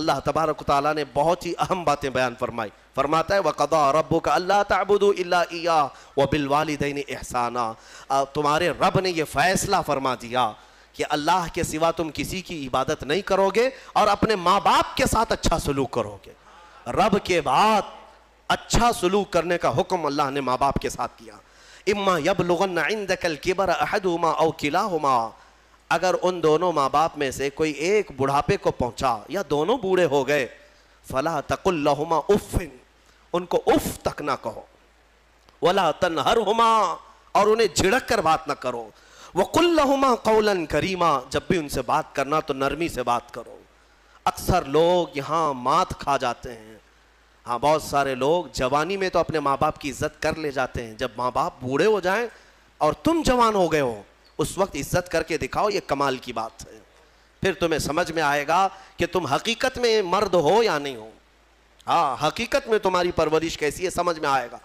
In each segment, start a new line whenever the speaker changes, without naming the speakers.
अल्लाह तबारक ताली ने बहुत ही अहम बातें बयान फरमाई फरमाता है वक़दा रबू का अल्लाह तबुदुल्ला व बिलवालदेन एहसाना तुम्हारे रब ने यह फ़ैसला फरमा दिया कि अल्लाह के सिवा तुम किसी की इबादत नहीं करोगे और अपने माँ बाप के साथ अच्छा सलूक करोगे रब के बाद अच्छा सलूक करने का हुक्म अल्लाह ने माँ बाप के साथ किया इम्मा यब लगन किबर अहद हुमा अव किला हुमा अगर उन दोनों माँ बाप में से कोई एक बुढ़ापे को पहुंचा या दोनों बूढ़े हो गए फला तकुल्लहुमा उफ़िन उनको उफ तक ना कहो वला तनहर हुमा और उन्हें झिड़क कर बात ना करो वकुल्लहुमा कौलन करीमा जब भी उनसे बात करना तो नरमी से बात करो अक्सर लोग यहाँ मात खा जाते हैं हाँ बहुत सारे लोग जवानी में तो अपने माँ बाप की इज्जत कर ले जाते हैं जब माँ बाप बूढ़े हो जाए और तुम जवान हो गए हो उस वक्त इज्जत करके दिखाओ ये कमाल की बात है फिर तुम्हें समझ में आएगा कि तुम हकीकत में मर्द हो या नहीं हो हाँ हकीकत में तुम्हारी परवरिश कैसी है समझ में आएगा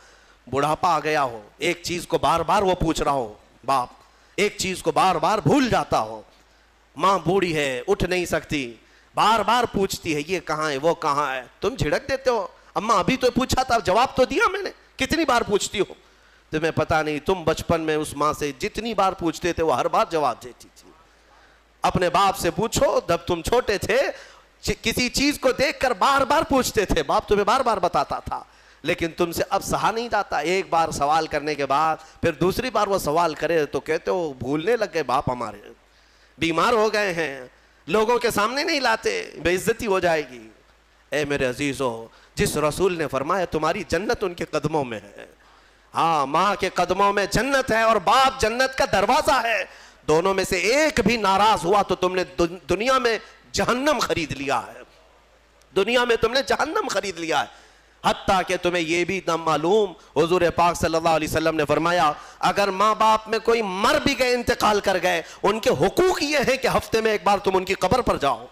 बुढ़ापा आ गया हो एक चीज को बार बार वो पूछ रहा हो बाप एक चीज को बार बार भूल जाता हो माँ बूढ़ी है उठ नहीं सकती बार बार पूछती है ये कहाँ है वो कहाँ है तुम झिड़क देते हो अम्मा अभी तो पूछा था जवाब तो दिया मैंने कितनी बार पूछती हो तुम्हें पता नहीं तुम बचपन में उस माँ से जितनी बार पूछते थे वो हर बार जवाब देती थी अपने बाप से पूछो जब तुम छोटे थे किसी चीज को देखकर बार बार पूछते थे बाप तुम्हें बार बार बताता था लेकिन तुमसे अब सहा नहीं जाता एक बार सवाल करने के बाद फिर दूसरी बार वो सवाल करे तो कहते हो भूलने लग गए बाप हमारे बीमार हो गए हैं लोगों के सामने नहीं लाते बेइज्जती हो जाएगी ए मेरे अजीज़ों जिस रसूल ने फरमाया तुम्हारी जन्नत उनके कदमों में है हाँ माँ के कदमों में जन्नत है और बाप जन्नत का दरवाजा है दोनों में से एक भी नाराज हुआ तो तुमने दुनिया में जहन्नम खरीद लिया है दुनिया में तुमने जहन्नम खरीद लिया है हती कि तुम्हें यह भी ना मालूम हजूर पाक सल्लल्लाहु अलैहि वसल्लम ने फरमाया अगर माँ बाप में कोई मर भी गए इंतकाल कर गए उनके हुकूक ये हैं कि हफ्ते में एक बार तुम उनकी कबर पर जाओ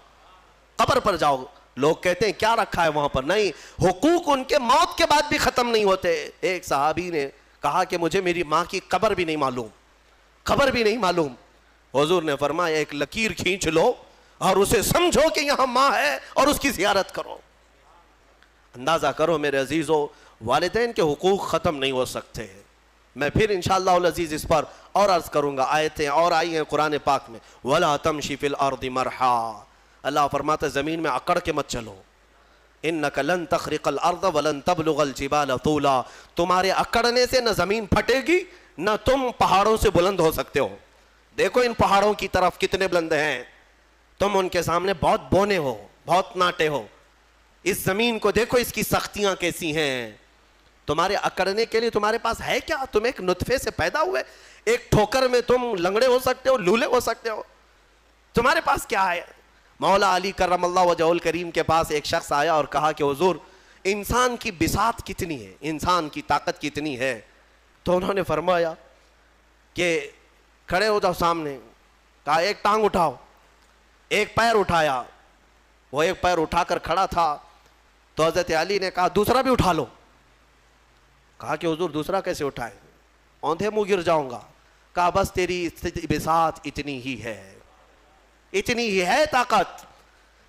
कबर पर जाओ लोग कहते हैं क्या रखा है वहां पर नहीं हुकूक उनके मौत के बाद भी खत्म नहीं होते एक साहबी ने कहा कि मुझे मेरी माँ की कबर भी नहीं मालूम खबर भी नहीं मालूम हजूर ने फरमाया एक लकीर खींच लो और उसे समझो कि यहां माँ है और उसकी जियारत करो अंदाजा करो मेरे अजीजों वालदेन के हकूक ख़त्म नहीं हो सकते हैं मैं फिर इन अजीज़ इस पर और अर्ज़ करूंगा आयतें और आई हैं कुरान पाक में वला तम शिफिल और मरहा अल्लाह फरमाते ज़मीन में अकड़ के मत चलो इन नकलन तखरिकल अर्द वलन तबलुगल जिबाल तूला तुम्हारे अकड़ने से न ज़मीन फटेगी न तुम पहाड़ों से बुलंद हो सकते हो देखो इन पहाड़ों की तरफ कितने बुलंद हैं तुम उनके सामने बहुत बोने हो बहुत नाटे हो इस ज़मीन को देखो इसकी सख्तियाँ कैसी हैं तुम्हारे अकड़ने के लिए तुम्हारे पास है क्या तुम एक नुतफे से पैदा हुए एक ठोकर में तुम लंगड़े हो सकते हो लूले हो सकते हो तुम्हारे पास क्या है मौला अली करम वजहुल करीम के पास एक शख्स आया और कहा कि हजूर इंसान की बिसात कितनी है इंसान की ताकत कितनी है तो उन्होंने फरमाया कि खड़े हो जाओ सामने कहा एक टांग उठाओ एक पैर उठाया वो एक पैर उठाकर खड़ा था तो हज़रत अली ने कहा दूसरा भी उठा लो कहा कि हजूर दूसरा कैसे उठाए औंधे मुँह गिर जाऊंगा कहा बस तेरी बिसात इतनी ही है इतनी ही है ताकत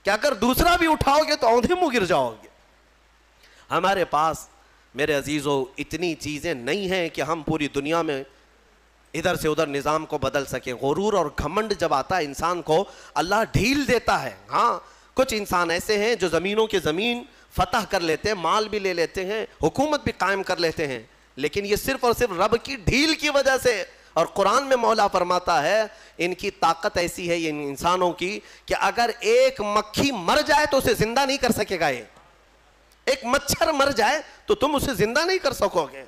कि अगर दूसरा भी उठाओगे तो औंधे मुंह गिर जाओगे हमारे पास मेरे अजीज़ों इतनी चीज़ें नहीं हैं कि हम पूरी दुनिया में इधर से उधर निज़ाम को बदल सके गुरूर और घमंड जब आता है इंसान को अल्लाह ढील देता है हाँ कुछ इंसान ऐसे हैं जो ज़मीनों की ज़मीन फतह कर लेते हैं माल भी ले लेते हैं हुकूमत भी कायम कर लेते हैं लेकिन ये सिर्फ और सिर्फ रब की ढील की वजह से और कुरान में मौला फरमाता है इनकी ताकत ऐसी है इन इंसानों की कि अगर एक मक्खी मर जाए तो उसे जिंदा नहीं कर सकेगा ये एक मच्छर मर जाए तो तुम उसे जिंदा नहीं कर सकोगे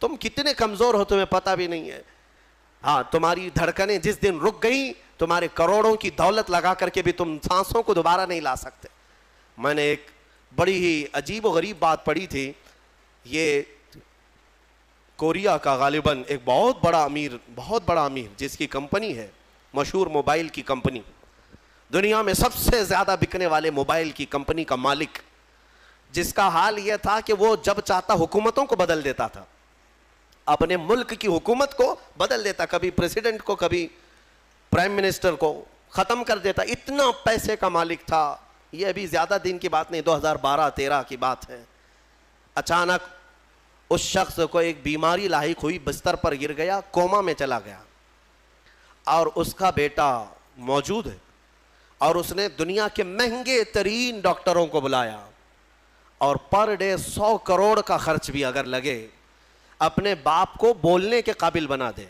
तुम कितने कमजोर हो तुम्हें पता भी नहीं है हाँ तुम्हारी धड़कनें जिस दिन रुक गई तुम्हारे करोड़ों की दौलत लगा करके भी तुम सांसों को दोबारा नहीं ला सकते मैंने एक बड़ी ही अजीब गरीब बात पढ़ी थी ये कोरिया का गालिबन एक बहुत बड़ा अमीर बहुत बड़ा अमीर जिसकी कंपनी है मशहूर मोबाइल की कंपनी दुनिया में सबसे ज़्यादा बिकने वाले मोबाइल की कंपनी का मालिक जिसका हाल यह था कि वो जब चाहता हुकूमतों को बदल देता था अपने मुल्क की हुकूमत को बदल देता कभी प्रेसिडेंट को कभी प्राइम मिनिस्टर को ख़त्म कर देता इतना पैसे का मालिक था यह अभी ज़्यादा दिन की बात नहीं 2012-13 की बात है अचानक उस शख्स को एक बीमारी लाइक हुई बिस्तर पर गिर गया कोमा में चला गया और उसका बेटा मौजूद है और उसने दुनिया के महंगे तरीन डॉक्टरों को बुलाया और पर डे सौ करोड़ का खर्च भी अगर लगे अपने बाप को बोलने के काबिल बना दे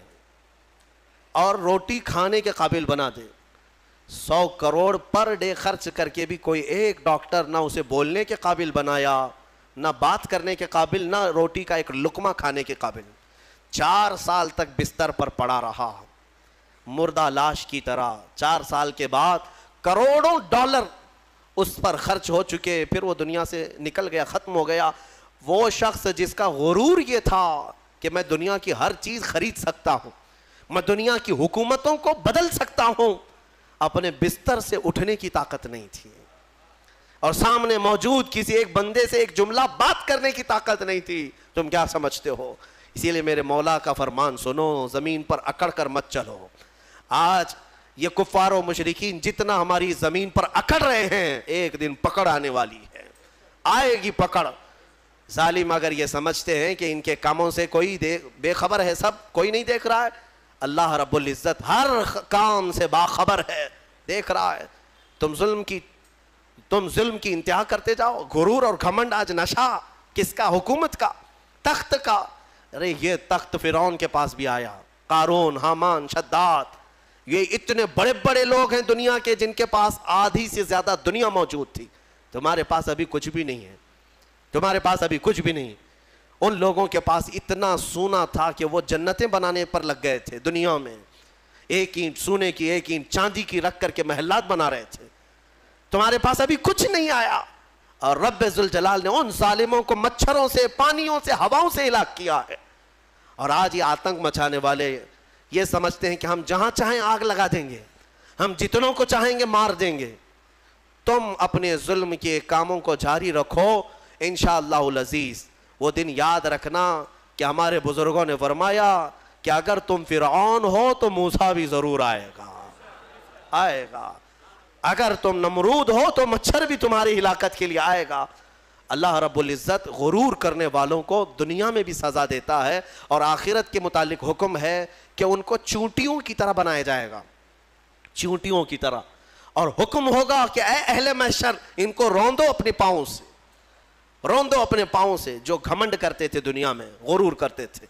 और रोटी खाने के काबिल बना दे सौ करोड़ पर डे खर्च करके भी कोई एक डॉक्टर ना उसे बोलने के काबिल बनाया ना बात करने के काबिल ना रोटी का एक लुकमा खाने के काबिल चार साल तक बिस्तर पर पड़ा रहा मुर्दा लाश की तरह चार साल के बाद करोड़ों डॉलर उस पर खर्च हो चुके फिर वो दुनिया से निकल गया ख़त्म हो गया वो शख्स जिसका गुरूर ये था कि मैं दुनिया की हर चीज़ खरीद सकता हूँ मैं दुनिया की हुकूमतों को बदल सकता हूँ अपने बिस्तर से उठने की ताकत नहीं थी और सामने मौजूद किसी एक बंदे से एक जुमला बात करने की ताकत नहीं थी तुम क्या समझते हो इसीलिए मेरे मौला का फरमान सुनो ज़मीन पर अकड़ कर मत चलो आज ये कुफार और जितना हमारी ज़मीन पर अकड़ रहे हैं एक दिन पकड़ आने वाली है आएगी पकड़ जालिम अगर ये समझते हैं कि इनके कामों से कोई बेखबर है सब कोई नहीं देख रहा है अल्लाह रबुल्जत हर काम से बाखबर है देख रहा है तुम जुल्म की तुम जुल्म की इंतहा करते जाओ गुरूर और घमंड आज नशा किसका हुकूमत का तख्त का अरे ये तख्त फिरौन के पास भी आया कारून हामान शद्दात ये इतने बड़े बड़े लोग हैं दुनिया के जिनके पास आधी से ज्यादा दुनिया मौजूद थी तुम्हारे पास अभी कुछ भी नहीं है तुम्हारे पास अभी कुछ भी नहीं उन लोगों के पास इतना सोना था कि वो जन्नतें बनाने पर लग गए थे दुनिया में एक ईंट सोने की एक ईंट चांदी की रख करके महलात बना रहे थे तुम्हारे पास अभी कुछ नहीं आया और रब जलाल ने उन सालिमों को मच्छरों से पानियों से हवाओं से इलाक किया है और आज ये आतंक मचाने वाले ये समझते हैं कि हम जहां चाहें आग लगा देंगे हम जितनों को चाहेंगे मार देंगे तुम अपने जुल्म के कामों को जारी रखो इन शजीज़ वो दिन याद रखना कि हमारे बुजुर्गों ने फरमाया कि अगर तुम फिर हो तो मूसा भी ज़रूर आएगा आएगा अगर तुम नमरूद हो तो मच्छर भी तुम्हारी हिलाकत के लिए आएगा अल्लाह रबुल्जत गुरूर करने वालों को दुनिया में भी सज़ा देता है और आखिरत के मुतालिक हुक्म है कि उनको चूंटियों की तरह बनाया जाएगा चूंटियों की तरह और हुक्म होगा कि अहले मैशर इनको रोंदो अपने पाँव से रोंदो अपने पाँव से जो घमंड करते थे दुनिया में गुरूर करते थे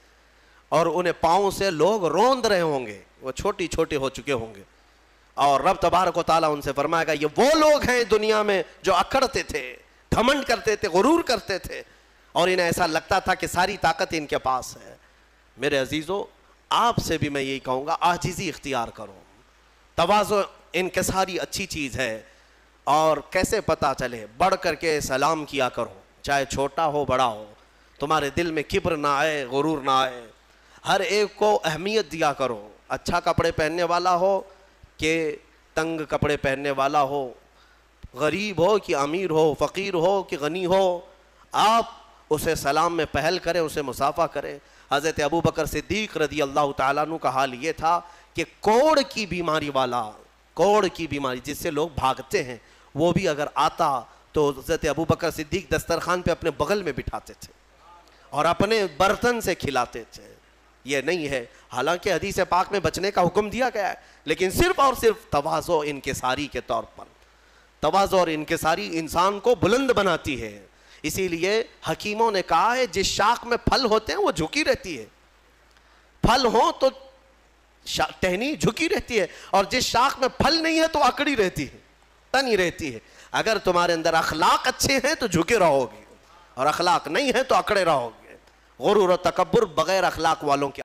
और उन्हें पाँव से लोग रोंद रहे होंगे वो छोटी छोटे हो चुके होंगे और रब को ताला उनसे फरमाएगा ये वो लोग हैं दुनिया में जो अकड़ते थे घमंड करते थे गुरूर करते थे और इन्हें ऐसा लगता था कि सारी ताकत इनके पास है मेरे अजीज़ों आपसे भी मैं यही कहूँगा आजीज़ी इख्तियार करो तोज़ो सारी अच्छी चीज़ है और कैसे पता चले बढ़ करके सलाम किया करो चाहे छोटा हो बड़ा हो तुम्हारे दिल में किब्र ना आए गुरूर ना आए हर एक को अहमियत दिया करो अच्छा कपड़े पहनने वाला हो के तंग कपड़े पहनने वाला हो गरीब हो कि अमीर हो फ़कीर हो कि गनी हो आप उसे सलाम में पहल करें उसे मुसाफ़ा करें हज़रत अबू बकर सिद्दीक रदी अल्लाह तु का हाल ये था कि कोड़ की बीमारी वाला कोड़ की बीमारी जिससे लोग भागते हैं वो भी अगर आता तो हज़रत अबू बकर सिद्दीक दस्तरखान पे अपने बगल में बिठाते थे और अपने बर्तन से खिलाते थे ये नहीं है हालांकि हदीस पाक में बचने का हुक्म दिया गया है लेकिन सिर्फ और सिर्फ तोज़ो इनकसारी के तौर पर तोज़ो और इनकसारी इंसान को बुलंद बनाती है इसीलिए हकीमों ने कहा है जिस शाख में फल होते हैं वो झुकी रहती है फल हो तो टहनी झुकी रहती है और जिस शाख में फल नहीं है तो अकड़ी रहती है तनी रहती है अगर तुम्हारे अंदर अखलाक अच्छे हैं तो झुके रहोगे और अखलाक नहीं है तो अकड़े रहोगे गुरूर तकबर बग़ैर अखलाक वालों के